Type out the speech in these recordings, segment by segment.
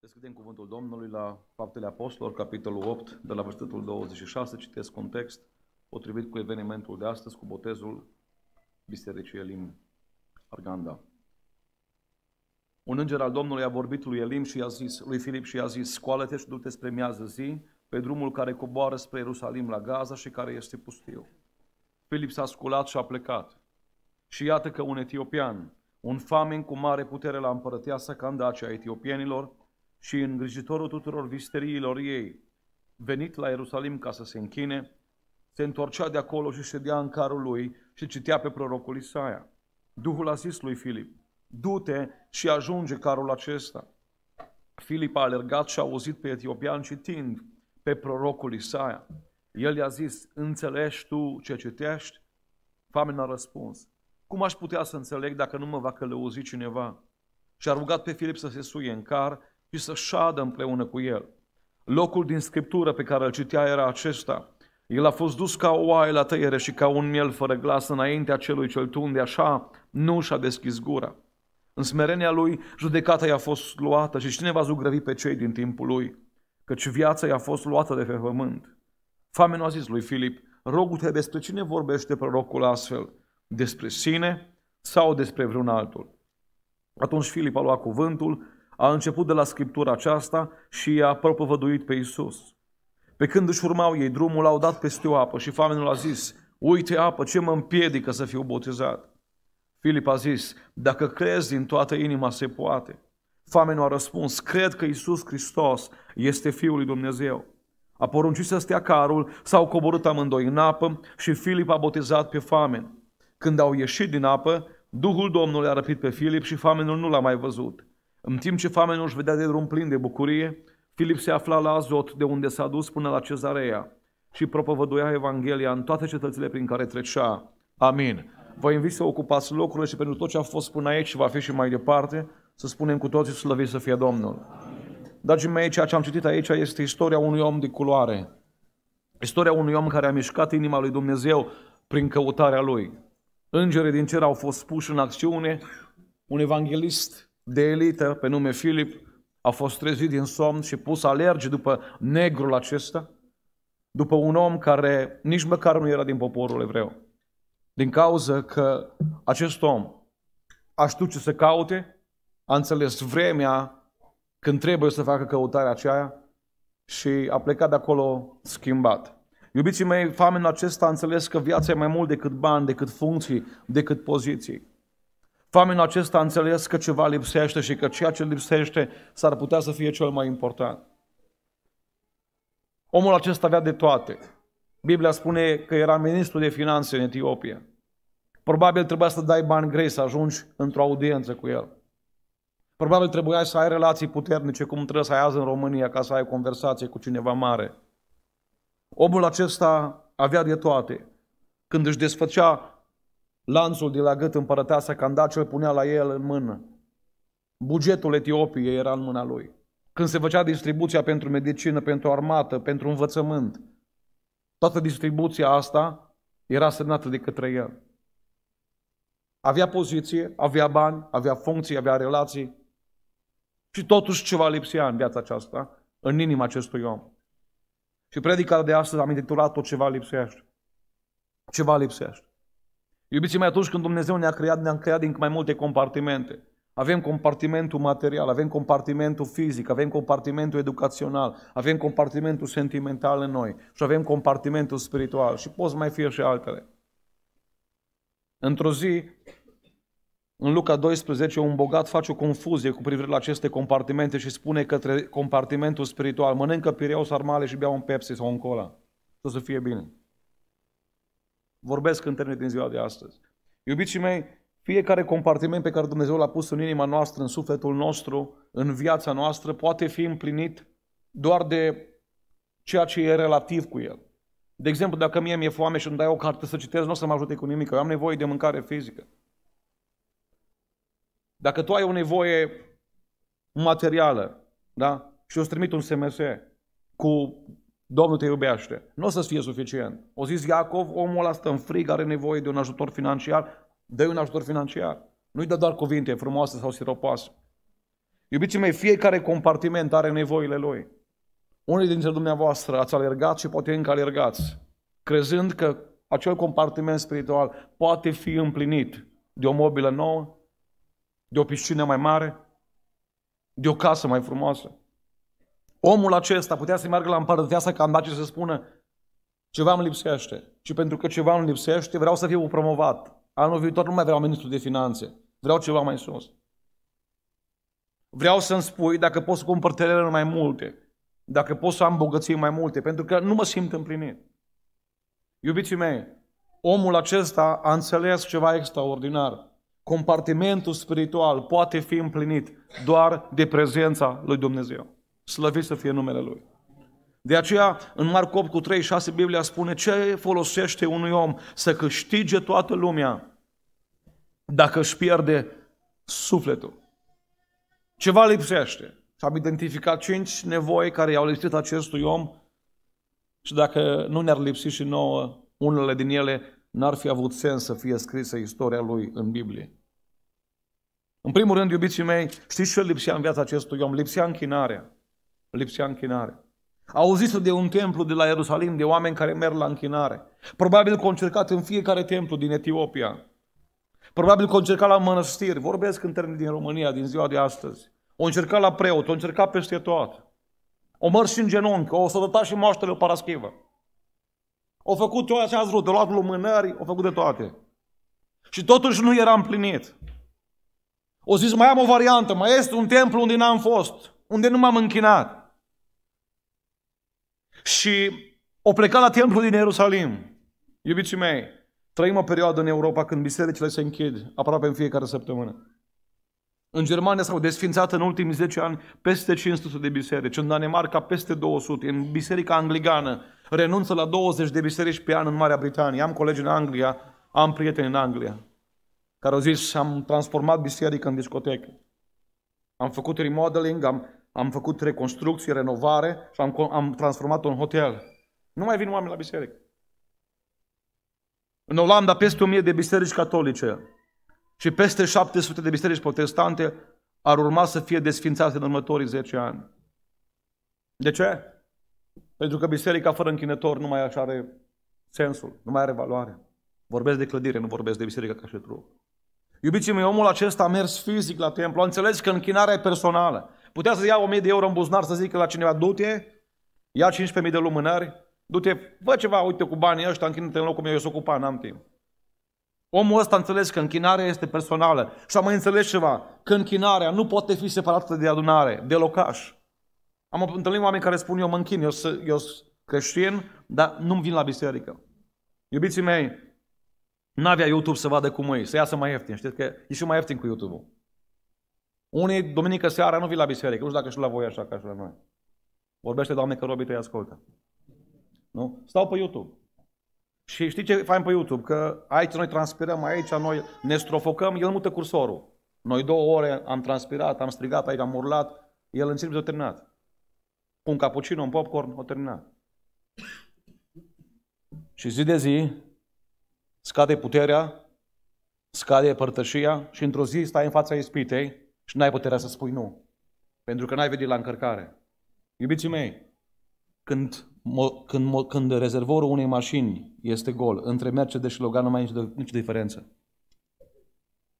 Deschidem cuvântul Domnului la Faptele Apostolilor, capitolul 8, de la versetul 26, citesc context potrivit cu evenimentul de astăzi, cu botezul Bisericii Elim Arganda. Un înger al Domnului a vorbit lui Elim și i-a zis, lui Filip și i-a zis, scoală-te și du-te spre miază zi, pe drumul care coboară spre Ierusalim la Gaza și care este pustiu. Filip s-a sculat și a plecat. Și iată că un etiopian, un famin cu mare putere la împărăteasa Candace a etiopienilor, și îngrijitorul tuturor visteriilor ei, venit la Ierusalim ca să se închine, se întorcea de acolo și ședea în carul lui și citea pe prorocul Isaia. Duhul a zis lui Filip, du-te și ajunge carul acesta. Filip a alergat și a auzit pe etiopian citind pe prorocul Isaia. El i-a zis, înțelegi tu ce citești? Famenul a răspuns, cum aș putea să înțeleg dacă nu mă va călăuzi cineva? Și a rugat pe Filip să se suie în car și să șadă împreună cu el. Locul din Scriptură pe care îl citea era acesta. El a fost dus ca o oaie la tăiere și ca un miel fără glas înaintea celui cel tunde, așa nu și-a deschis gura. În smerenia lui, judecata i-a fost luată și cine va zugrăvi pe cei din timpul lui? Căci viața i-a fost luată de pe pământ. Famenul a zis lui Filip, rogu-te despre cine vorbește prorocul astfel, despre sine sau despre vreun altul. Atunci Filip a luat cuvântul a început de la scriptura aceasta și i-a propovăduit pe Isus. Pe când își urmau ei drumul, l-au dat peste o apă și famenul a zis, uite apă, ce mă împiedică să fiu botezat? Filip a zis, dacă crezi din toată inima se poate. Famenul a răspuns, cred că Isus Hristos este Fiul lui Dumnezeu. A poruncit să stea carul, s-au coborât amândoi în apă și Filip a botezat pe famen. Când au ieșit din apă, Duhul Domnului a răpit pe Filip și famenul nu l-a mai văzut în timp ce famenul își vedea de drum plin de bucurie, Filip se afla la Azot, de unde s-a dus până la cezarea și propovăduia Evanghelia în toate cetățile prin care trecea. Amin. Vă invit să ocupați locurile și pentru tot ce a fost până aici și va fi și mai departe, să spunem cu toții slăvit să fie Domnul. Dragii mei, ceea ce am citit aici este istoria unui om de culoare. Istoria unui om care a mișcat inima lui Dumnezeu prin căutarea lui. Îngerii din cer au fost puși în acțiune, un evanghelist de elită pe nume Filip a fost trezit din somn și pus să alerge după negrul acesta, după un om care nici măcar nu era din poporul evreu. Din cauza că acest om a știut ce să caute, a înțeles vremea când trebuie să facă căutarea aceea și a plecat de acolo schimbat. Iubiții mei, famenul acesta a înțeles că viața e mai mult decât bani, decât funcții, decât poziții. Oamenul acesta înțeles că ceva lipsește și că ceea ce lipsește s-ar putea să fie cel mai important. Omul acesta avea de toate. Biblia spune că era ministru de finanțe în Etiopia. Probabil trebuia să dai bani grei să ajungi într-o audiență cu el. Probabil trebuia să ai relații puternice, cum trebuie să ai azi în România, ca să ai conversație cu cineva mare. Omul acesta avea de toate. Când își desfăcea Lanțul de la gât împărăteasa Candace îl punea la el în mână. Bugetul Etiopiei era în mâna lui. Când se făcea distribuția pentru medicină, pentru armată, pentru învățământ, toată distribuția asta era semnată de către el. Avea poziție, avea bani, avea funcții, avea relații și totuși ceva lipsea în viața aceasta, în inima acestui om. Și predica de astăzi am intitulat-o Ceva lipsește. Ceva lipsește. Iubiții mei, atunci când Dumnezeu ne-a creat, ne-a creat din mai multe compartimente. Avem compartimentul material, avem compartimentul fizic, avem compartimentul educațional, avem compartimentul sentimental în noi și avem compartimentul spiritual și pot mai fi și altele. Într-o zi, în Luca 12, un bogat face o confuzie cu privire la aceste compartimente și spune către compartimentul spiritual, mănâncă pireu, sarmale și bea un Pepsi sau un cola. să să fie bine vorbesc în termeni din ziua de astăzi. Iubiții mei, fiecare compartiment pe care Dumnezeu l-a pus în inima noastră, în sufletul nostru, în viața noastră, poate fi împlinit doar de ceea ce e relativ cu el. De exemplu, dacă mie mi-e foame și îmi dai o carte să citesc, nu o să mă ajute cu nimic, eu am nevoie de mâncare fizică. Dacă tu ai o nevoie materială, da? Și eu îți trimit un SMS cu Domnul te iubește. Nu o să fie suficient. O zis Iacov, omul ăla stă în frig, are nevoie de un ajutor financiar. dă un ajutor financiar. Nu-i dă doar cuvinte frumoase sau siropoase. Iubiții mei, fiecare compartiment are nevoile lui. Unii dintre dumneavoastră ați alergat și poate încă alergați, crezând că acel compartiment spiritual poate fi împlinit de o mobilă nouă, de o piscină mai mare, de o casă mai frumoasă. Omul acesta putea să meargă la împărăteasa Candace să spună ceva îmi lipsește și pentru că ceva îmi lipsește vreau să fiu promovat. Anul viitor nu mai vreau ministru de finanțe, vreau ceva mai sus. Vreau să-mi spui dacă pot să cumpăr terenuri mai multe, dacă pot să am bogății mai multe, pentru că nu mă simt împlinit. Iubiții mei, omul acesta a înțeles ceva extraordinar. Compartimentul spiritual poate fi împlinit doar de prezența lui Dumnezeu. Slăvit să fie numele Lui. De aceea, în Marc 8 cu 36, Biblia spune ce folosește unui om să câștige toată lumea dacă își pierde sufletul. Ceva lipsește. Și am identificat cinci nevoi care i-au lipsit acestui om și dacă nu ne-ar lipsi și nouă, unele din ele n-ar fi avut sens să fie scrisă istoria lui în Biblie. În primul rând, iubiții mei, știți ce lipsea în viața acestui om? Lipsea închinarea lipsea închinare. Auzise de un templu de la Ierusalim, de oameni care merg la închinare. Probabil că încercat în fiecare templu din Etiopia. Probabil că încercat la mănăstiri. Vorbesc în termeni din România, din ziua de astăzi. O încercat la preot, o încercat peste tot. O mărs și în genunchi, o dăta și moaștele paraschivă. O făcut tot ce ați vrut, o luat lumânări, o făcut de toate. Și totuși nu era împlinit. O zis, mai am o variantă, mai este un templu unde n-am fost, unde nu m-am închinat. Și o plecat la templu din Ierusalim. Iubiții mei, trăim o perioadă în Europa când bisericile se închid aproape în fiecare săptămână. În Germania s-au desfințat în ultimii 10 ani peste 500 de biserici, în Danemarca peste 200, în Biserica Anglicană renunță la 20 de biserici pe an în Marea Britanie. Am colegi în Anglia, am prieteni în Anglia care au zis am transformat biserica în discotecă. Am făcut remodeling, am am făcut reconstrucție, renovare și am, am transformat-o în hotel. Nu mai vin oameni la biserică. În Olanda peste 1000 de biserici catolice și peste 700 de biserici protestante ar urma să fie desfințate în următorii 10 ani. De ce? Pentru că biserica fără închinător nu mai așa are sensul, nu mai are valoare. Vorbesc de clădire, nu vorbesc de biserică ca și trup. Iubiții mei, omul acesta a mers fizic la templu, a înțeles că închinarea e personală. Putea să ia 1000 de euro în buzunar să zică la cineva, du-te, ia 15.000 de lumânări, du-te, vă ceva, uite cu banii ăștia, închină-te în locul meu, eu sunt ocupat, n-am timp. Omul ăsta înțelege că închinarea este personală și am mai înțeles ceva, că închinarea nu poate fi separată de adunare, de locaș. Am întâlnit oameni care spun, eu mă închin, eu sunt, eu sunt creștin, dar nu-mi vin la biserică. Iubiții mei, n-avea YouTube să vadă cum e, să iasă mai ieftin. Știți că e și mai ieftin cu YouTube-ul. Unii, duminică seara, nu vii la biserică. Nu știu dacă și la voi așa ca și la noi. Vorbește, Doamne, că robii tăi ascultă. Nu? Stau pe YouTube. Și știi ce fain pe YouTube? Că aici noi transpirăm, aici noi ne strofocăm, el mută cursorul. Noi două ore am transpirat, am strigat aici, am urlat, el în a terminat. Un cappuccino, un popcorn, o terminat. Și zi de zi scade puterea, scade părtășia și într-o zi stai în fața ispitei și n-ai puterea să spui nu. Pentru că n-ai venit la încărcare. Iubiții mei, când, când, când rezervorul unei mașini este gol, între Mercedes și Logan nu mai e nicio, nicio diferență.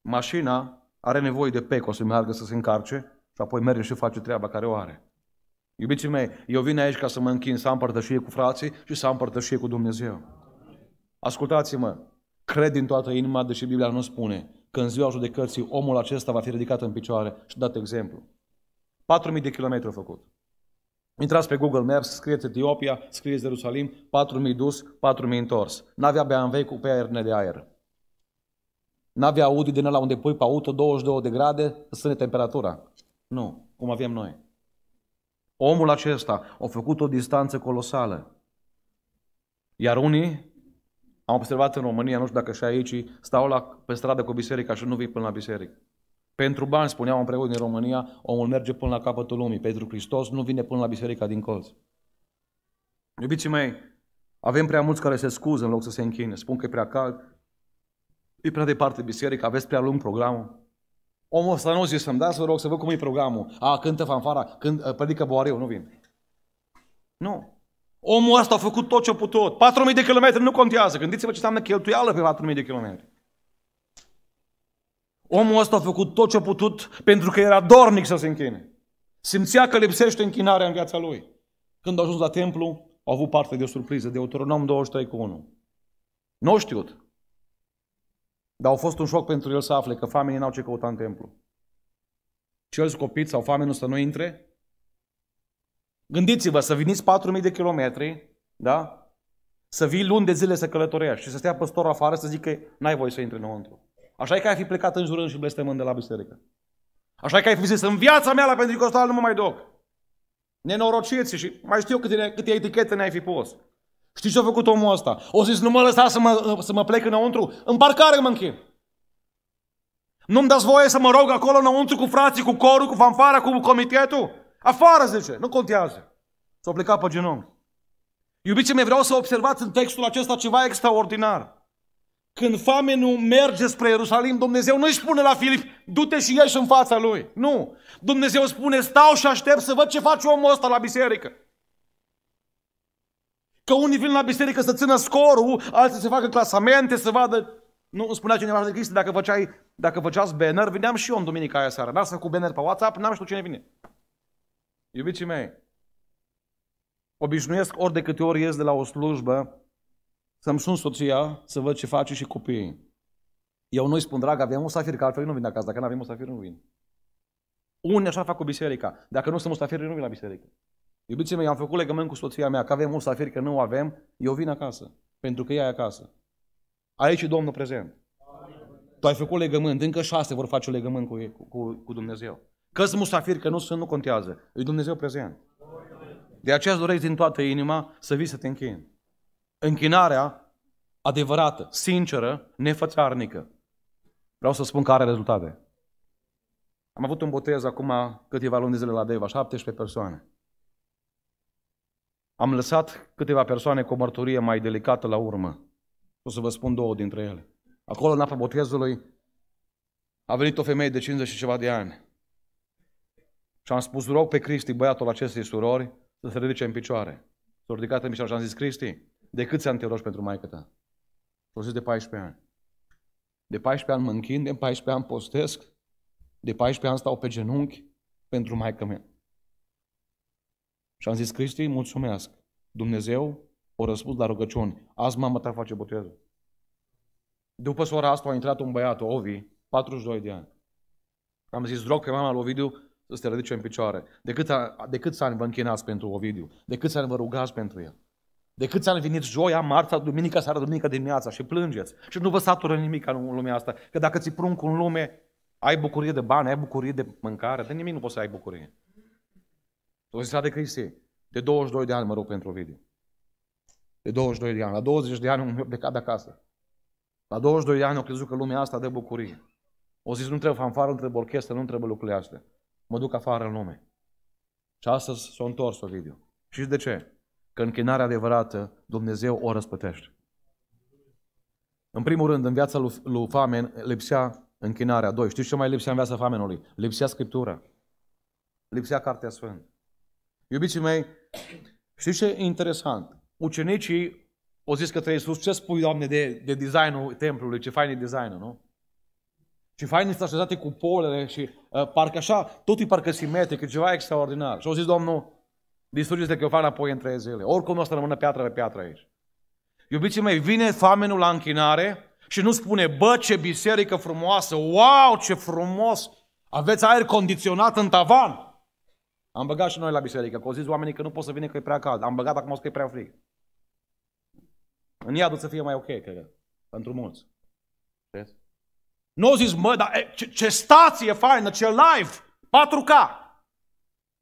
Mașina are nevoie de peco să meargă să se încarce și apoi merge și face treaba care o are. Iubiții mei, eu vin aici ca să mă închin, să am părtășie cu frații și să am părtășie cu Dumnezeu. Ascultați-mă, cred din toată inima, deși Biblia nu spune, că în ziua judecății omul acesta va fi ridicat în picioare și dat exemplu. 4.000 de kilometri făcut. Intrați pe Google Maps, scrieți Etiopia, scrieți Ierusalim, 4.000 dus, 4.000 întors. N-avea vei cu aer de aer. N-avea Audi din ăla unde pui pe auto 22 de grade să sâne temperatura. Nu, cum avem noi. Omul acesta a făcut o distanță colosală. Iar unii am observat în România, nu știu dacă și aici, stau la, pe stradă cu biserica și nu vii până la biserică. Pentru bani, un împreună din România, omul merge până la capătul lumii. Pentru Hristos nu vine până la biserica din colț. Iubiții mei, avem prea mulți care se scuză în loc să se închine. Spun că e prea cald, e prea departe biserica, aveți prea lung programul. Omul ăsta nu zice să-mi dați, vă rog să văd cum e programul. A, cântă fanfara, când, predică boareu, nu vin. Nu. Omul ăsta a făcut tot ce a putut. 4.000 de kilometri nu contează. Gândiți-vă ce înseamnă cheltuială pe 4.000 de kilometri. Omul ăsta a făcut tot ce a putut pentru că era dornic să se închine. Simțea că lipsește închinarea în viața lui. Când a ajuns la templu, a avut parte de o surpriză. Deuteronom 23 cu 1. Nu n știut. Dar a fost un șoc pentru el să afle că famenii n-au ce căuta în templu. Cel scopit sau famenul să nu intre, Gândiți-vă să veniți 4.000 de kilometri, da? Să vii luni de zile să călătorești și să stea păstorul afară să zică n-ai voie să intri înăuntru. Așa e că ai fi plecat în jurând și blestemând de la biserică. Așa e că ai fi zis, în viața mea la pentecostal nu mă mai duc. Nenorociți și mai știu câte, câte etichete ne-ai fi pus. Știi ce a făcut omul ăsta? O zis, nu mă lăsa să mă, să mă plec înăuntru, în parcare mă închim. Nu-mi dați voie să mă rog acolo înăuntru cu frații, cu corul, cu fanfara, cu comitetul? Afară, zice, nu contează. S-au plecat pe genunchi. Iubiții mei, vreau să observați în textul acesta ceva extraordinar. Când famenul merge spre Ierusalim, Dumnezeu nu-i spune la Filip, du-te și ieși în fața lui. Nu. Dumnezeu spune, stau și aștept să văd ce face omul ăsta la biserică. Că unii vin la biserică să țină scorul, alții să facă clasamente, să vadă... Nu, îmi spunea cineva de Cristi, dacă, făceai, dacă făceați banner, vineam și eu în duminica aia seara. Lasă cu banner pe WhatsApp, n-am știut cine vine. Iubiții mei, obișnuiesc ori de câte ori ies de la o slujbă să-mi sun soția să văd ce face și copiii. Eu nu-i spun, drag, avem musafir, că altfel nu vin acasă. Dacă nu avem musafir, nu vin. Unii așa fac cu biserica. Dacă nu sunt musafir, nu vin la biserică. Iubiții mei, am făcut legământ cu soția mea, că avem musafiri, că nu o avem, eu vin acasă, pentru că ea e acasă. Aici e Domnul prezent. Tu ai făcut legământ, încă șase vor face legământ cu, cu, cu Dumnezeu că sunt musafiri, că nu sunt, nu contează. E Dumnezeu prezent. De aceea îți doresc din toată inima să vii să te închini. Închinarea adevărată, sinceră, nefățarnică. Vreau să spun că are rezultate. Am avut un botez acum câteva luni de zile la Deva, 17 persoane. Am lăsat câteva persoane cu o mărturie mai delicată la urmă. O să vă spun două dintre ele. Acolo, în apa botezului, a venit o femeie de 50 și ceva de ani. Și am spus, rog pe Cristi, băiatul acestei surori, să se ridice în picioare. S-a ridicat în picioare și am zis, Cristi, de câți ani te rogi pentru maică ta? S-a zis, de 14 ani. De 14 ani mă închin, de 14 ani postesc, de 14 ani stau pe genunchi pentru maică mea. Și am zis, Cristi, mulțumesc. Dumnezeu o răspuns la rugăciuni. Azi mama ta face botezul. După sora asta a intrat un băiat, Ovi, 42 de ani. Am zis, rog pe mama lui Ovidiu să te ridice în picioare. De, cât, de câți ani vă închinați pentru Ovidiu? De câți ani vă rugați pentru el? De câți ani veniți joia, marța, duminica, seara, duminica dimineața și plângeți. Și nu vă satură nimic în lumea asta. Că dacă ți cu în lume, ai bucurie de bani, ai bucurie de mâncare, de nimic nu poți să ai bucurie. O zis de Cristi, de 22 de ani mă rog pentru Ovidiu. De 22 de ani. La 20 de ani mi-a plecat de acasă. La 22 de ani au crezut că lumea asta de bucurie. O zis, nu trebuie fanfară, nu trebuie orchestră, nu trebuie lucrurile astea mă duc afară în lume. Și astăzi s-a întors Ovidiu. Și de ce? Că închinarea adevărată Dumnezeu o răspătește. În primul rând, în viața lui, lui Famen lipsea închinarea. Doi, știți ce mai lipsea în viața Famenului? Lipsea Scriptura. Lipsea Cartea Sfântă. Iubiții mei, știți ce e interesant? Ucenicii au zis către Iisus, ce spui, Doamne, de, de designul templului, ce fain e designul, nu? Și fain sunt așezate cu polele și uh, parcă așa, totul e parcă simetric, e ceva extraordinar. Și au zis, Domnul, distrugeți-te că eu fac înapoi în trei zile. Oricum nu o să rămână piatră pe piatră aici. Iubiții mei, vine famenul la închinare și nu spune, bă, ce biserică frumoasă, wow, ce frumos, aveți aer condiționat în tavan. Am băgat și noi la biserică, că au zis oamenii că nu pot să vină că e prea cald. Am băgat acum că e prea frig. În iadul să fie mai ok, cred pentru mulți. Vezi? Nu zis, mă, dar ce, ce stație faină, ce live, 4K.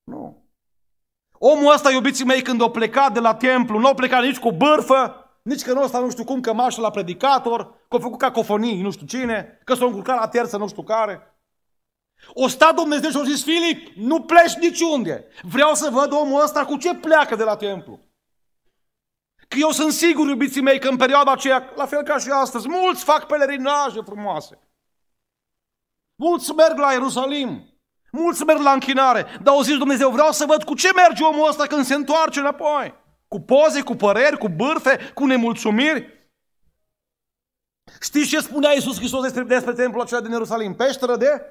Nu. Omul ăsta, iubiții mei, când o plecat de la templu, nu o plecat nici cu bârfă, nici că nu ăsta nu știu cum, că mașul la predicator, că a făcut cacofonii, nu știu cine, că s-a încurcat la terță, nu știu care. O sta Dumnezeu și a zis, Filip, nu pleci niciunde. Vreau să văd omul ăsta cu ce pleacă de la templu. Că eu sunt sigur, iubiții mei, că în perioada aceea, la fel ca și astăzi, mulți fac pelerinaje frumoase. Mulți merg la Ierusalim, mulți merg la închinare, dar au zis Dumnezeu, vreau să văd cu ce merge omul ăsta când se întoarce înapoi. Cu poze, cu păreri, cu bârfe, cu nemulțumiri. Știți ce spunea Iisus Hristos despre, despre templul acela din Ierusalim? Peșteră de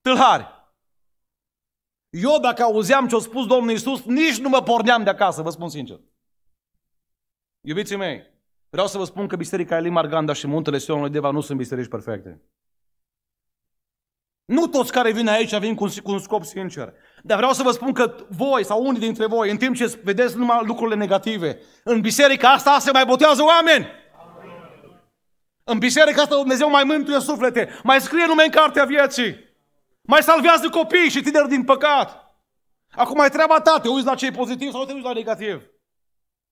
tâlhari. Eu dacă auzeam ce a spus Domnul Iisus, nici nu mă porneam de acasă, vă spun sincer. Iubiții mei, vreau să vă spun că Biserica Elim Arganda și Muntele Sionului Deva nu sunt biserici perfecte. Nu toți care vin aici vin cu un, scop sincer. Dar vreau să vă spun că voi sau unii dintre voi, în timp ce vedeți numai lucrurile negative, în biserica asta se mai botează oameni. Amen. În biserica asta Dumnezeu mai mântuie suflete, mai scrie nume în cartea vieții, mai salvează copii și tineri din păcat. Acum e treaba ta, te uiți la ce e pozitiv sau te uiți la negativ.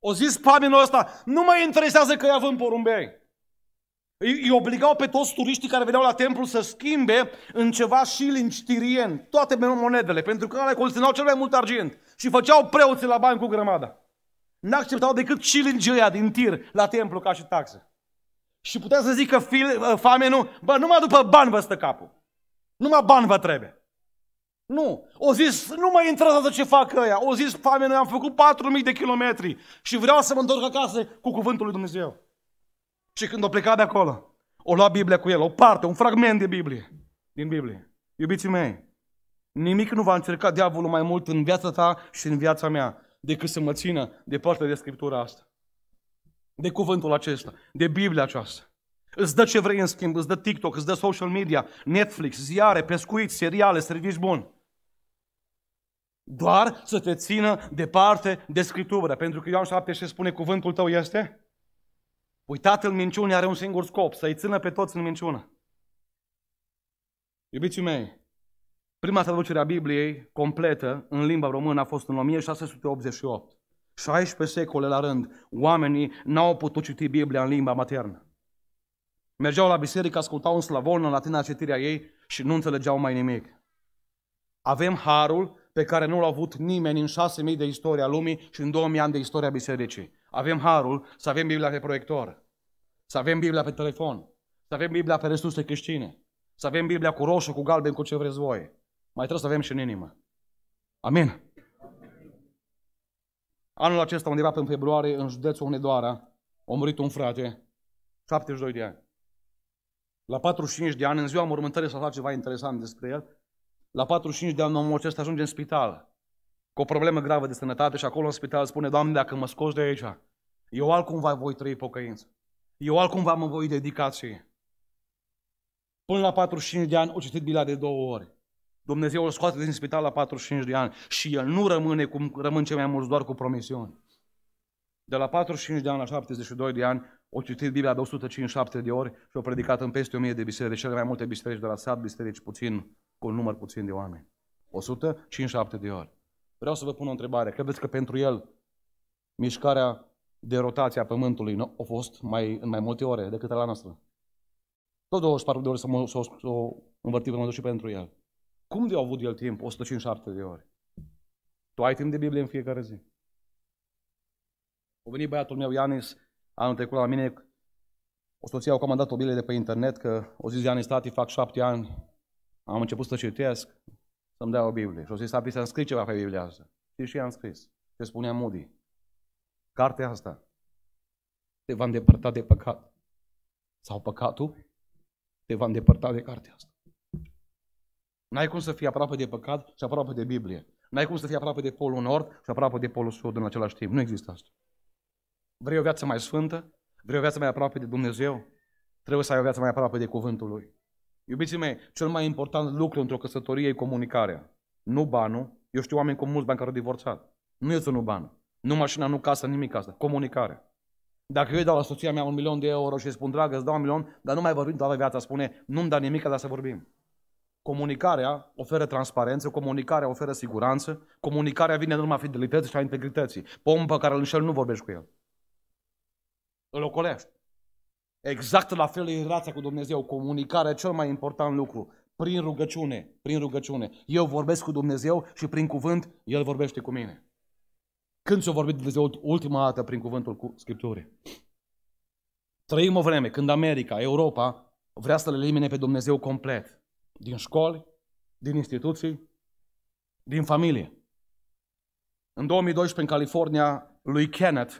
O zis paminul ăsta, nu mă interesează că i avem porumbei. Îi, obligau pe toți turiștii care veneau la templu să schimbe în ceva și știrien, toate monedele, pentru că alea conținau cel mai mult argint. Și făceau preoții la bani cu grămada. N-acceptau decât și ăia din tir la templu ca și taxă. Și putea să zică fil, uh, famenul, bă, numai după bani vă stă capul. Numai bani vă trebuie. Nu. O zis, nu mă interesează ce fac ăia. O zis, famenul, am făcut 4.000 de kilometri și vreau să mă întorc acasă cu cuvântul lui Dumnezeu. Și când o pleca de acolo, o lua Biblia cu el, o parte, un fragment de Biblie, din Biblie. Iubiții mei, nimic nu va încerca diavolul mai mult în viața ta și în viața mea decât să mă țină partea de Scriptura asta, de cuvântul acesta, de Biblia aceasta. Îți dă ce vrei în schimb, îți dă TikTok, îți dă social media, Netflix, ziare, pescuit, seriale, servici bun. Doar să te țină departe de Scriptură. Pentru că Ioan 7 și spune cuvântul tău este Păi tatăl minciune are un singur scop, să-i țină pe toți în minciună. Iubiții mei, prima traducere a Bibliei completă în limba română a fost în 1688. 16 secole la rând, oamenii n-au putut citi Biblia în limba maternă. Mergeau la biserică, ascultau un slavon în latina citirea ei și nu înțelegeau mai nimic. Avem harul pe care nu l-a avut nimeni în 6.000 de istoria lumii și în 2.000 ani de istoria bisericii avem harul să avem Biblia pe proiector, să avem Biblia pe telefon, să avem Biblia pe resurse creștine, să avem Biblia cu roșu, cu galben, cu ce vreți voi. Mai trebuie să avem și în inimă. Amin. Anul acesta, undeva în februarie, în județul Hunedoara, a murit un frate, 72 de ani. La 45 de ani, în ziua mormântării, să a ceva interesant despre el, la 45 de ani omul acesta ajunge în spital cu o problemă gravă de sănătate și acolo în spital spune, Doamne, dacă mă scoți de aici, eu altcumva voi trăi pocăință. Eu altcumva mă voi dedica și Până la 45 de ani o citit Biblia de două ori. Dumnezeu îl scoate din spital la 45 de ani și el nu rămâne cum rămân cei mai mulți doar cu promisiuni. De la 45 de ani la 72 de ani o citit Biblia de 157 de ori și o predicat în peste 1000 de biserici, cele mai multe biserici de la sat, biserici puțin, cu un număr puțin de oameni. 157 de ori. Vreau să vă pun o întrebare. Credeți că pentru el mișcarea de rotație a Pământului a fost mai, în mai multe ore decât la noastră? Tot 24 de ore să o învârti pe și pentru el. Cum de-a avut el timp? 157 de ore. Tu ai timp de Biblie în fiecare zi. A venit băiatul meu, Ianis, anul trecut la mine, o soție au comandat o Biblie de pe internet, că o zis Ianis, tati, fac șapte ani, am început să citesc, să-mi dea o Biblie. Și o zis, Abi, să scrii ceva pe Biblia asta. Și și am scris. Ce spunea Moody. Cartea asta te va îndepărta de păcat. Sau păcatul te va îndepărta de cartea asta. N-ai cum să fii aproape de păcat și aproape de Biblie. N-ai cum să fii aproape de polul nord și aproape de polul sud în același timp. Nu există asta. Vrei o viață mai sfântă? Vrei o viață mai aproape de Dumnezeu? Trebuie să ai o viață mai aproape de cuvântul Lui. Iubiții mei, cel mai important lucru într-o căsătorie e comunicarea. Nu banul. Eu știu oameni cu mulți bani care au divorțat. Nu e nu bani. Nu mașina, nu casa, nimic asta. Comunicare. Dacă eu îi dau la soția mea un milion de euro și îi spun, dragă, îți dau un milion, dar nu mai vorbim toată viața, spune, nu-mi da nimic, dar să vorbim. Comunicarea oferă transparență, comunicarea oferă siguranță, comunicarea vine în urma fidelității și a integrității. Pompa care îl înșel nu vorbești cu el. Îl ocolești. Exact la fel e relația cu Dumnezeu, comunicarea, cel mai important lucru, prin rugăciune, prin rugăciune. Eu vorbesc cu Dumnezeu și prin cuvânt El vorbește cu mine. Când s-a vorbit Dumnezeu ultima dată prin cuvântul cu Scripturii? Trăim o vreme când America, Europa, vrea să le elimine pe Dumnezeu complet. Din școli, din instituții, din familie. În 2012, în California, lui Kenneth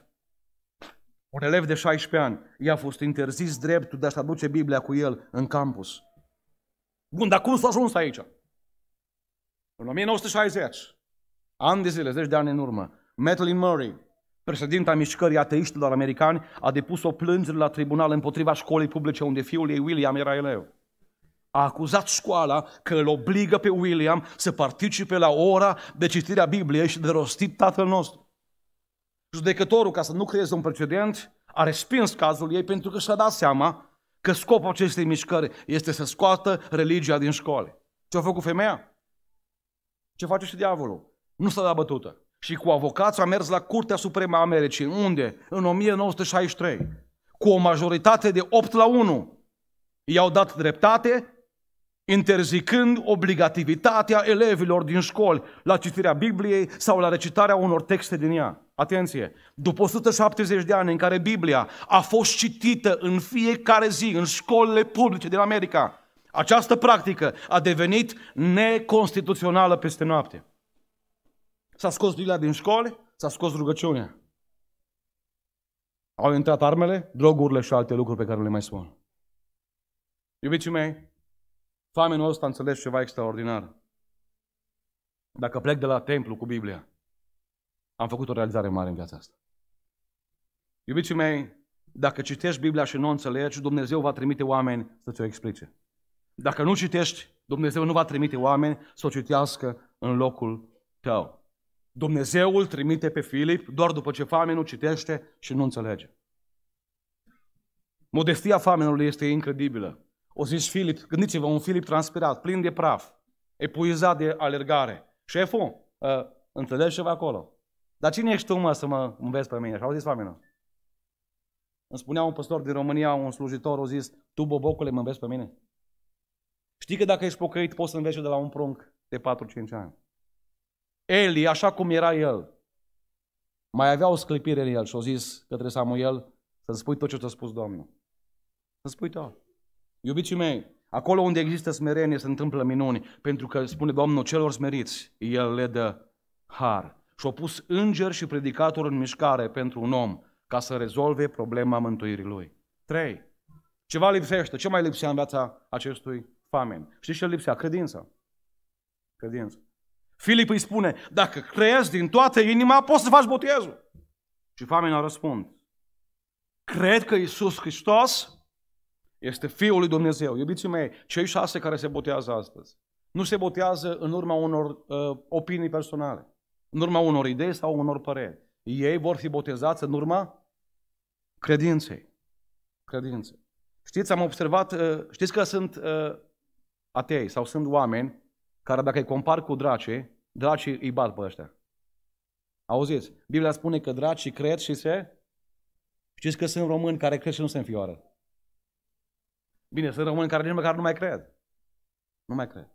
un elev de 16 ani, i-a fost interzis dreptul de a-și aduce Biblia cu el în campus. Bun, dar cum s-a ajuns aici? În 1960, ani de zile, zeci de ani în urmă, Madeline Murray, președinta mișcării ateiștilor americani, a depus o plângere la tribunal împotriva școlii publice unde fiul ei William era elev. A acuzat școala că îl obligă pe William să participe la ora de citire a Bibliei și de rostit tatăl nostru. Judecătorul, ca să nu creeze un precedent, a respins cazul ei pentru că și-a dat seama că scopul acestei mișcări este să scoată religia din școli. Ce a făcut femeia? Ce face și diavolul? Nu s-a dat bătută. Și cu avocați a mers la Curtea Supremă a Americii. Unde? În 1963. Cu o majoritate de 8 la 1. I-au dat dreptate interzicând obligativitatea elevilor din școli la citirea Bibliei sau la recitarea unor texte din ea. Atenție! După 170 de ani în care Biblia a fost citită în fiecare zi în școlile publice din America, această practică a devenit neconstituțională peste noapte. S-a scos Biblia din școli, s-a scos rugăciunea. Au intrat armele, drogurile și alte lucruri pe care le mai spun. Iubiții mei, famenul ăsta înțeles ceva extraordinar. Dacă plec de la templu cu Biblia, am făcut o realizare mare în viața asta. Iubiții mei, dacă citești Biblia și nu o înțelegi, Dumnezeu va trimite oameni să ți-o explice. Dacă nu citești, Dumnezeu nu va trimite oameni să o citească în locul tău. Dumnezeu îl trimite pe Filip doar după ce famenul citește și nu înțelege. Modestia famenului este incredibilă. O zici Filip, gândiți-vă, un Filip transpirat, plin de praf, epuizat de alergare. Șeful, ă, înțelegi ceva acolo? Dar cine ești tu, mă, să mă înveți pe mine? Și au zis oamenii. Îmi spunea un păstor din România, un slujitor, au zis, tu, bobocule, mă înveți pe mine? Știi că dacă ești pocăit, poți să înveți de la un prunc de 4-5 ani. Eli, așa cum era el, mai avea o sclipire în el și au zis către Samuel să ți spui tot ce ți-a spus Domnul. să ți spui tot. Iubiții mei, acolo unde există smerenie se întâmplă minuni, pentru că spune Domnul celor smeriți, El le dă har și-a pus înger și predicator în mișcare pentru un om ca să rezolve problema mântuirii lui. 3. Ceva lipsește. Ce mai lipsea în viața acestui famen? Știți ce lipsea? Credința. Credință. Filip îi spune, dacă crezi din toată inima, poți să faci botezul. Și famenul răspund, cred că Isus Hristos este Fiul lui Dumnezeu. Iubiții mei, cei șase care se botează astăzi, nu se botează în urma unor uh, opinii personale în urma unor idei sau unor păreri. Ei vor fi botezați în urma credinței. Credinței. Știți, am observat, uh, știți că sunt uh, atei sau sunt oameni care dacă îi compar cu draci, dracii îi bat pe ăștia. Auziți? Biblia spune că dracii cred și se... Știți că sunt români care cred și nu se înfioară. Bine, sunt români care nici măcar nu mai cred. Nu mai cred.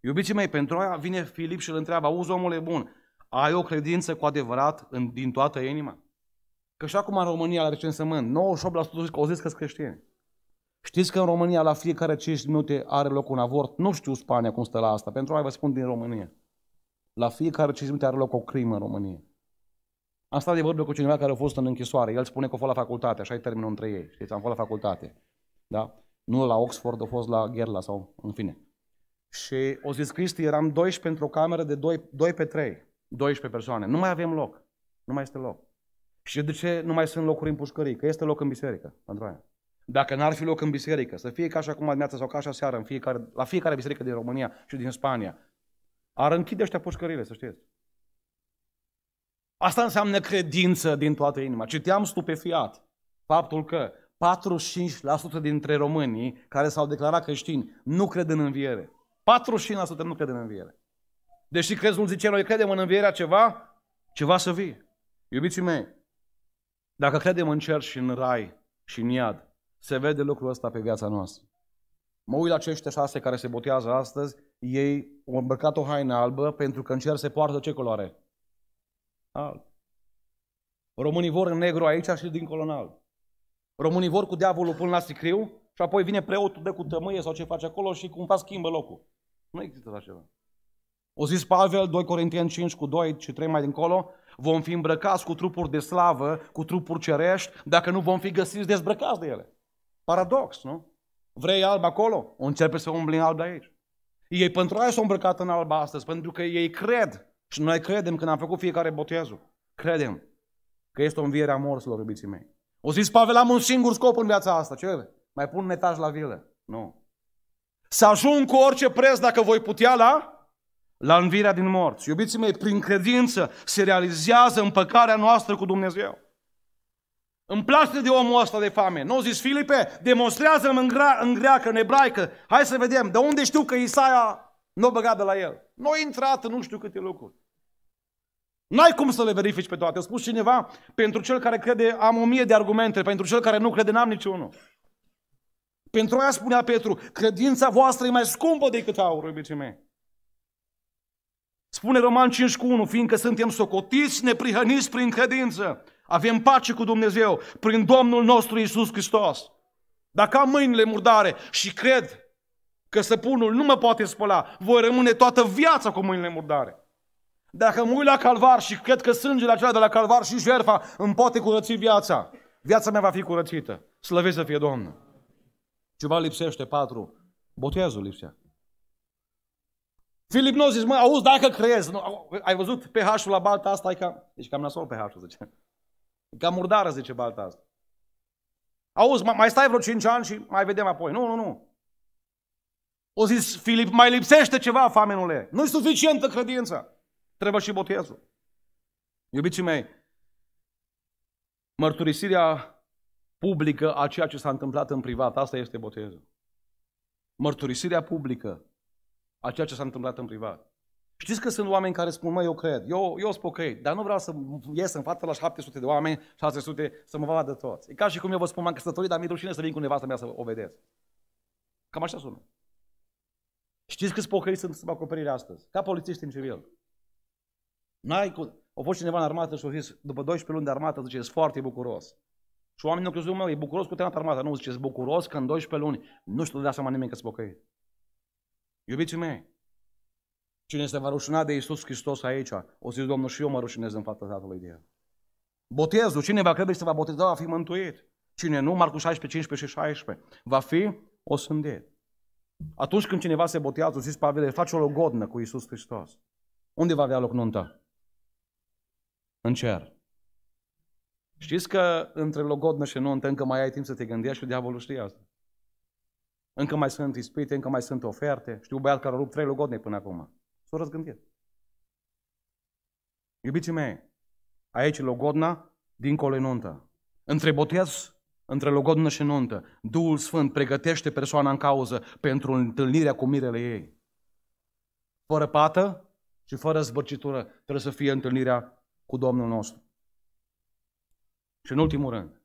Iubiții mei, pentru aia vine Filip și îl întreabă, auzi omule bun, ai o credință cu adevărat în, din toată inima? Că și acum în România la recensământ, 98% au zis că sunt creștini. Știți că în România la fiecare 5 minute are loc un avort? Nu știu Spania cum stă la asta, pentru a vă spun din România. La fiecare 5 minute are loc o crimă în România. Am stat de vorbă cu cineva care a fost în închisoare. El spune că a fost la facultate, așa e terminul între ei. Știți, am fost la facultate. Da? Nu la Oxford, a fost la Gherla sau în fine. Și o zis Cristi, eram 12 pentru o cameră de 2, 2 pe 3. 12 persoane. Nu mai avem loc. Nu mai este loc. Și de ce nu mai sunt locuri în pușcării? Că este loc în biserică pentru aia. Dacă n-ar fi loc în biserică, să fie ca și acum dimineața sau ca așa seară, în fiecare, la fiecare biserică din România și din Spania, ar închide ăștia pușcările, să știți. Asta înseamnă credință din toată inima. Citeam stupefiat faptul că 45% dintre românii care s-au declarat creștini nu cred în înviere. 45% nu cred în înviere. Deși crezi, nu zice, noi credem în învierea ceva, ceva să vii. Iubiții mei, dacă credem în cer și în rai și în iad, se vede lucrul ăsta pe viața noastră. Mă uit la acești șase care se botează astăzi, ei au îmbrăcat o haină albă pentru că în cer se poartă ce culoare? Alb. Românii vor în negru aici și dincolo în alb. Românii vor cu diavolul până la sicriu și apoi vine preotul de cu tămâie sau ce face acolo și cumva schimbă locul. Nu există așa ceva. O zis Pavel, 2 Corinteni 5 cu 2 și 3 mai dincolo, vom fi îmbrăcați cu trupuri de slavă, cu trupuri cerești, dacă nu vom fi găsiți dezbrăcați de ele. Paradox, nu? Vrei alb acolo? O începe să umbli în alb de aici. Ei pentru aia s-au îmbrăcat în alb astăzi, pentru că ei cred și noi credem când am făcut fiecare botezul. Credem că este o înviere a morților, iubiții mei. O zis Pavel, am un singur scop în viața asta. Ce? Mai pun un etaj la vilă. Nu. Să ajung cu orice preț dacă voi putea la la învirea din morți. Iubiții mei, prin credință se realizează împăcarea noastră cu Dumnezeu. Îmi place de omul ăsta de fame. Nu zis Filipe, demonstrează-mi în, gre- în greacă, în ebraică. Hai să vedem, de unde știu că Isaia nu a băgat de la el? Nu a intrat în nu știu câte lucruri. N-ai cum să le verifici pe toate. A spus cineva, pentru cel care crede am o mie de argumente, pentru cel care nu crede n-am niciunul. Pentru aia spunea Petru, credința voastră e mai scumpă decât aurul, iubiții mei. Spune Roman 5 cu 1, fiindcă suntem socotiți, neprihăniți prin credință. Avem pace cu Dumnezeu prin Domnul nostru Isus Hristos. Dacă am mâinile murdare și cred că săpunul nu mă poate spăla, voi rămâne toată viața cu mâinile murdare. Dacă mă uit la calvar și cred că sângele acela de la calvar și jerfa îmi poate curăți viața, viața mea va fi curățită. Slăveți să fie Domnul. Ceva lipsește, patru. Botezul lipsea. Filip nu zice, mă, auzi, dacă crezi, nu, ai văzut pH-ul la balta asta, e cam, deci cam nasol pH-ul, zice. E cam murdară, zice balta asta. Auzi, mai stai vreo 5 ani și mai vedem apoi. Nu, nu, nu. O zis Filip, mai lipsește ceva, famenule. Nu-i suficientă credința. Trebuie și botezul. Iubiții mei, mărturisirea publică a ceea ce s-a întâmplat în privat, asta este botezul. Mărturisirea publică a ceea ce s-a întâmplat în privat. Știți că sunt oameni care spun, mă, eu cred, eu, eu sunt pocăit, dar nu vreau să ies în fața la 700 de oameni, 600, să mă vadă toți. E ca și cum eu vă spun, m-am căsătorit, dar mi-e rușine să vin cu nevastă mea să o vedeți. Cam așa sună. Știți câți pocăiți sunt sub acoperire astăzi? Ca polițiști în civil. N-ai cu... O fost cineva în armată și a zis, după 12 luni de armată, zice, ești foarte bucuros. Și oamenii nu crezut, mă, e bucuros cu tema pe armată. Nu, zice, bucuros că în 12 luni nu știu de da seama nimeni că-s pocăiți. Iubiții mei, cine se va rușina de Iisus Hristos aici, o zis Domnul și eu mă rușinez în fața Tatălui de El. Botezul, cine va crede și se va boteza, va fi mântuit. Cine nu, Marcu 16, 15 și 16, va fi o sândit. Atunci când cineva se botează, zis Pavel, face o logodnă cu Iisus Hristos. Unde va avea loc nunta? În cer. Știți că între logodnă și nuntă încă mai ai timp să te gândești și diavolul știe asta. Încă mai sunt ispite, încă mai sunt oferte. Știu băiat care a rupt trei logodne până acum. S-a răzgândit. Iubiții mei, aici logodna, dincolo e nuntă. Între botez, între logodnă și nuntă, Duhul Sfânt pregătește persoana în cauză pentru întâlnirea cu mirele ei. Fără pată și fără zbărcitură trebuie să fie întâlnirea cu Domnul nostru. Și în ultimul rând,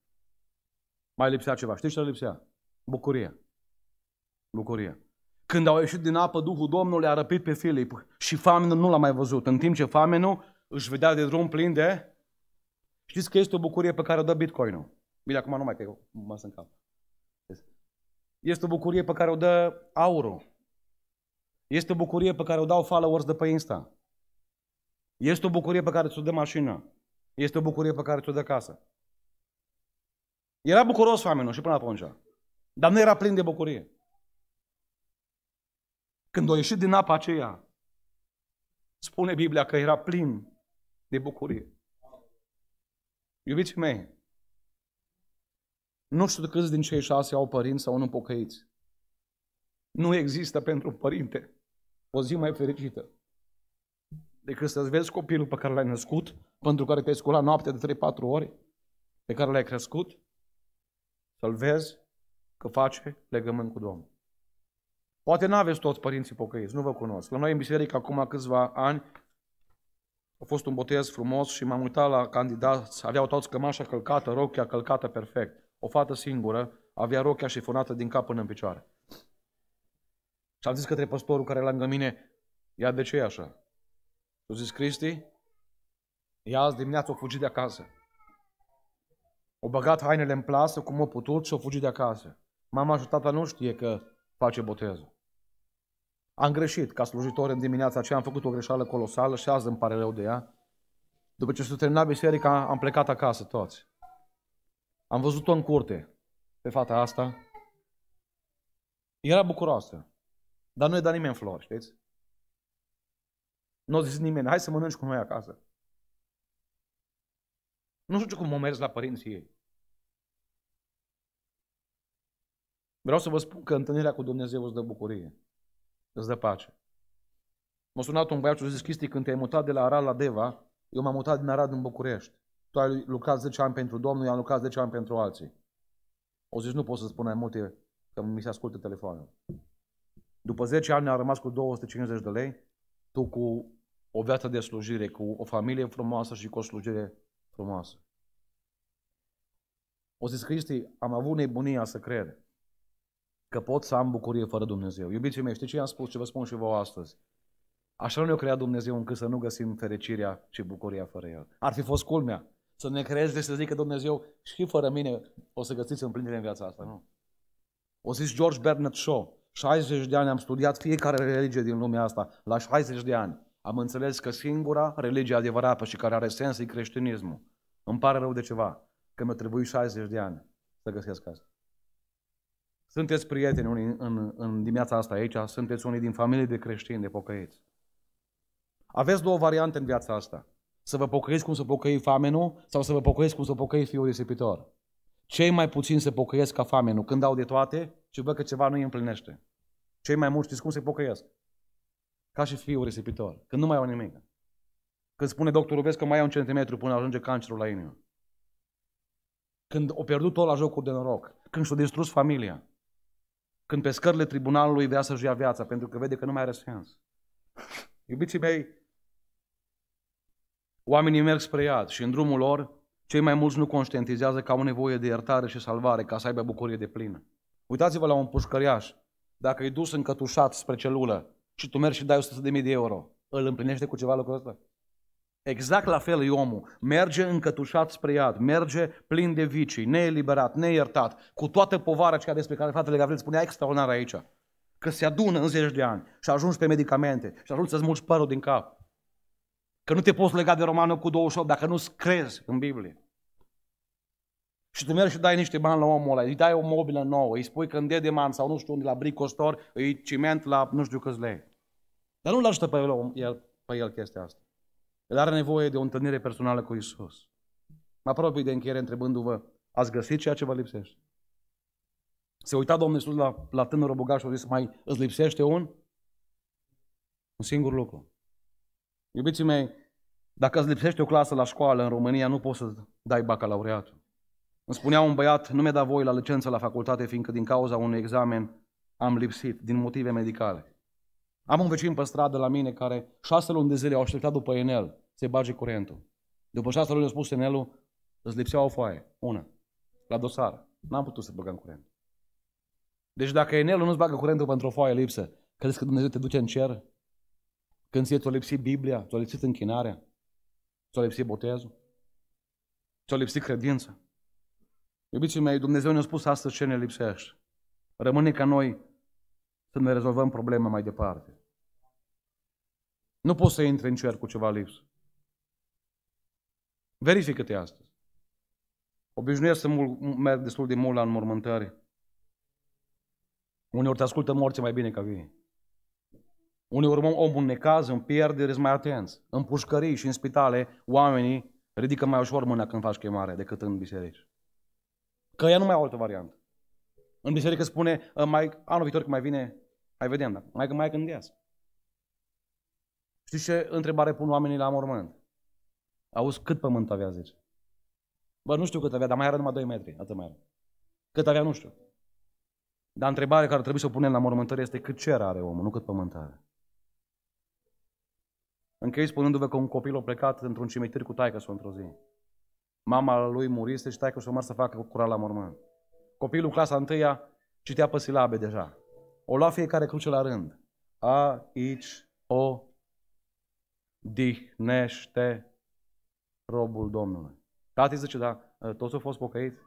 mai lipsea ceva. Știți ce lipsea? Bucuria. Bucurie. Când au ieșit din apă, Duhul Domnului a răpit pe Filip și famenul nu l-a mai văzut. În timp ce famenul își vedea de drum plin de... Știți că este o bucurie pe care o dă bitcoinul. Bine, acum nu mai că mă sunt cap. Este o bucurie pe care o dă aurul. Este o bucurie pe care o dau followers de pe Insta. Este o bucurie pe care ți-o dă mașină. Este o bucurie pe care ți-o dă casă. Era bucuros oamenilor și până atunci. Dar nu era plin de bucurie. Când a ieșit din apa aceea, spune Biblia că era plin de bucurie. Iubiți mei, nu știu câți din cei șase au părinți sau nu pocăiți. Nu există pentru părinte o zi mai fericită decât să-ți vezi copilul pe care l-ai născut, pentru care te-ai sculat noapte de 3-4 ore, pe care l-ai crescut, să-l vezi că face legământ cu Domnul. Poate nu aveți toți părinții pocăiți, nu vă cunosc. La noi în biserică acum câțiva ani a fost un botez frumos și m-am uitat la candidați, aveau toți cămașa călcată, rochia călcată perfect. O fată singură avea rochia și funată din cap până în picioare. Și am zis către păstorul care lângă mine, ia de ce e așa? Tu zis, Cristi, ia azi dimineață o fugit de acasă. O băgat hainele în plasă cum o putut și o fugit de acasă. Mama și tata nu știe că face botezul. Am greșit ca slujitor în dimineața aceea, am făcut o greșeală colosală și azi îmi pare rău de ea. După ce s-a terminat biserica, am plecat acasă toți. Am văzut-o în curte, pe fata asta. Era bucuroasă, dar nu i-a dat nimeni flori, știți? Nu a zis nimeni, hai să mănânci cu noi acasă. Nu știu cum o mers la părinții ei. Vreau să vă spun că întâlnirea cu Dumnezeu îți dă bucurie îți dă pace. M-a sunat un băiat și a zis, Cristi, când te-ai mutat de la Arad la Deva, eu m-am mutat din Arad în București. Tu ai lucrat 10 ani pentru Domnul, eu am lucrat 10 ani pentru alții. O zis, nu pot să spun mai multe, că mi se ascultă telefonul. După 10 ani a rămas cu 250 de lei, tu cu o viață de slujire, cu o familie frumoasă și cu o slujire frumoasă. O zis, Cristi, am avut nebunia să cred că pot să am bucurie fără Dumnezeu. Iubiții mei, știți ce i-am spus, ce vă spun și vouă astăzi? Așa nu ne-a creat Dumnezeu încât să nu găsim fericirea și bucuria fără El. Ar fi fost culmea să ne creeze să zică Dumnezeu și fără mine o să găsiți împlinire în viața asta, nu? O zis George Bernard Shaw, 60 de ani am studiat fiecare religie din lumea asta, la 60 de ani am înțeles că singura religie adevărată și care are sens e creștinismul. Îmi pare rău de ceva, că mi-a trebuit 60 de ani să găsesc asta. Sunteți prieteni unii în, în dimineața asta aici, sunteți unii din familie de creștini, de pocăiți. Aveți două variante în viața asta. Să vă pocăiți cum să pocăi famenul sau să vă pocăiți cum să pocăi fiul risipitor. Cei mai puțini se pocăiesc ca famenul când au de toate și văd că ceva nu îi împlinește. Cei mai mulți știți cum se pocăiesc? Ca și fiul risipitor, când nu mai au nimic. Când spune doctorul, vezi că mai ai un centimetru până ajunge cancerul la inimă. Când o pierdut tot la jocuri de noroc, când și-a distrus familia, când pe scările tribunalului vrea să-și ia viața, pentru că vede că nu mai are sens. Iubiții mei, oamenii merg spre iad și în drumul lor, cei mai mulți nu conștientizează că au nevoie de iertare și salvare ca să aibă bucurie de plină. Uitați-vă la un pușcăriaș, dacă e dus încătușat spre celulă și tu mergi și dai 100.000 de euro, îl împlinește cu ceva lucrul ăsta? Exact la fel e omul. Merge încătușat spre iad, merge plin de vicii, neeliberat, neiertat, cu toată povara cea despre care fratele Gavril spunea extraordinar aici. Că se adună în zeci de ani și ajungi pe medicamente și ajungi să-ți mulci părul din cap. Că nu te poți lega de romanul cu 28 dacă nu-ți crezi în Biblie. Și tu mergi și dai niște bani la omul ăla, îi dai o mobilă nouă, îi spui că în Dedeman sau nu știu unde, la Bricostor, îi ciment la nu știu câți lei. Dar nu-l ajută pe el, pe el chestia asta. El are nevoie de o întâlnire personală cu Isus. Mă apropii de încheiere întrebându-vă, ați găsit ceea ce vă lipsește? Se uita Domnul Iisus la, la tânărul bogat și a zis, mai îți lipsește un? Un singur lucru. Iubiții mei, dacă îți lipsește o clasă la școală în România, nu poți să dai bacalaureatul. Îmi spunea un băiat, nu mi-a dat voie la licență la facultate, fiindcă din cauza unui examen am lipsit, din motive medicale. Am un vecin pe stradă la mine care șase luni de zile au așteptat după Enel se bage curentul. După șase luni a spus senelul, îți lipsea o foaie, una, la dosar. N-am putut să băgăm curent. Deci dacă Enelul nu-ți bagă curentul pentru o foaie lipsă, crezi că Dumnezeu te duce în cer? Când ți a lipsit Biblia, ți a lipsit închinarea, ți a lipsit botezul, ți a lipsit credința. Iubiții mei, Dumnezeu ne-a spus astăzi ce ne lipsește. Rămâne ca noi să ne rezolvăm problema mai departe. Nu poți să intri în cer cu ceva lipsă. Verifică-te astăzi. Obișnuiesc să mul, merg destul de mult la înmormântări. Uneori te ascultă morții mai bine ca vii. Uneori omul în necaz, în pierdere, mai atenți. În pușcării și în spitale, oamenii ridică mai ușor mâna când faci chemare decât în biserici. Că ea nu mai au altă variantă. În biserică spune, ă, mai, anul viitor când mai vine, mai vedem, dar mai, mai gândeați. Știți ce întrebare pun oamenii la mormânt? Auzi, cât pământ avea, zice. Bă, nu știu cât avea, dar mai era numai 2 metri, atât mai era. Cât avea, nu știu. Dar întrebarea care trebuie să o punem la mormântări este cât cer are omul, nu cât pământ are. Închei spunându-vă că un copil a plecat într-un cimitir cu taică sau într-o zi. Mama lui murise și taică s a să facă curat la mormânt. Copilul clasa întâia citea pe silabe deja. O lua fiecare cruce la rând. A, ici, o, dihnește, robul Domnului. Da, Tati zice, da, toți au fost pocăiți?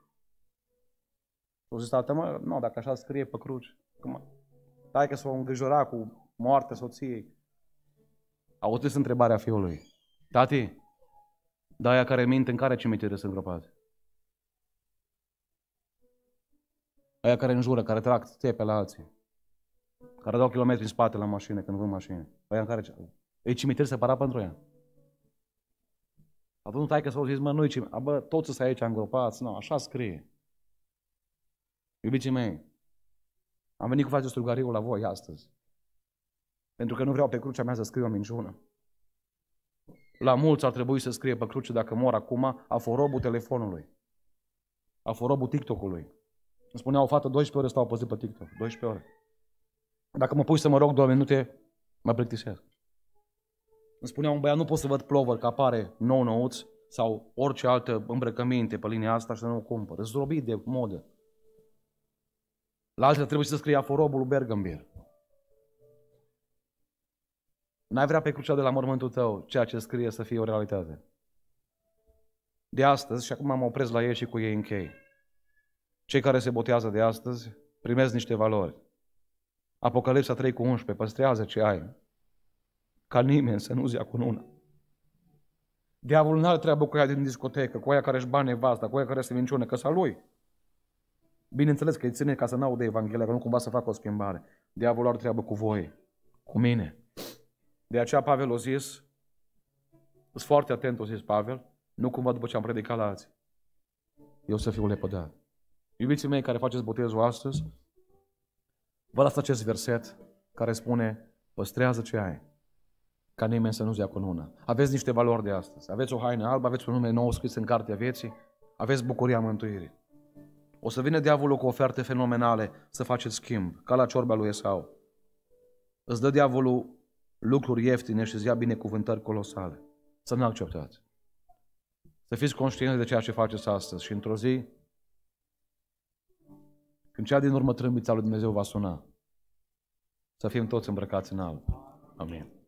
Au zis, tată, mă, nu, dacă așa scrie pe cruci, cum, tai că s-o îngrijora cu moartea soției. zis întrebarea fiului. Tati, da aia care minte în care cimitire sunt îngropați? Aia care înjură, care trag pe la alții. Care dau kilometri în spate la mașină când vând mașină? Aia în care... E cimitir separat pentru ea. Atunci tai că s-au zis, mă, noi ce... Bă, toți sunt aici îngropați. Nu, așa scrie. Iubiții mei, am venit cu face strugariu la voi astăzi. Pentru că nu vreau pe crucea mea să scriu o minciună. La mulți ar trebui să scrie pe cruce dacă mor acum a aforobul telefonului. Aforobul TikTok-ului. Îmi spunea o fată, 12 ore stau păzit zi pe TikTok. 12 ore. Dacă mă pui să mă rog două minute, mă plictisesc. Îmi spunea un băiat, nu pot să văd plover că apare nou nouț sau orice altă îmbrăcăminte pe linia asta și să nu o cumpăr. Îți de modă. La altă trebuie să scrie aforobul Bergambir. N-ai vrea pe crucea de la mormântul tău ceea ce scrie să fie o realitate. De astăzi, și acum mă opresc la ei și cu ei închei. Cei care se botează de astăzi primesc niște valori. Apocalipsa 3 cu 11, păstrează ce ai, ca nimeni să nu-ți ia cununa. Diavolul n-are treabă cu aia din discotecă, cu aia care își bane nevasta, cu aia care se minciună, că lui. Bineînțeles că îi ține ca să n-audă Evanghelia, că nu cumva să facă o schimbare. Diavolul are treabă cu voi, cu mine. De aceea Pavel a zis, sunt foarte atent, o zis Pavel, nu cumva după ce am predicat la alții. Eu să fiu lepădat. Iubiții mei care faceți botezul astăzi, vă las acest verset care spune, păstrează ce ai ca nimeni să nu-ți dea cunună. Aveți niște valori de astăzi. Aveți o haină albă, aveți un nume nou scris în cartea vieții, aveți bucuria mântuirii. O să vină diavolul cu oferte fenomenale să faceți schimb, ca la ciorba lui Esau. Îți dă diavolul lucruri ieftine și îți ia binecuvântări colosale. Să nu acceptați. Să fiți conștienți de ceea ce faceți astăzi și într-o zi, când cea din urmă trâmbița lui Dumnezeu va suna, să fim toți îmbrăcați în alb. Amin.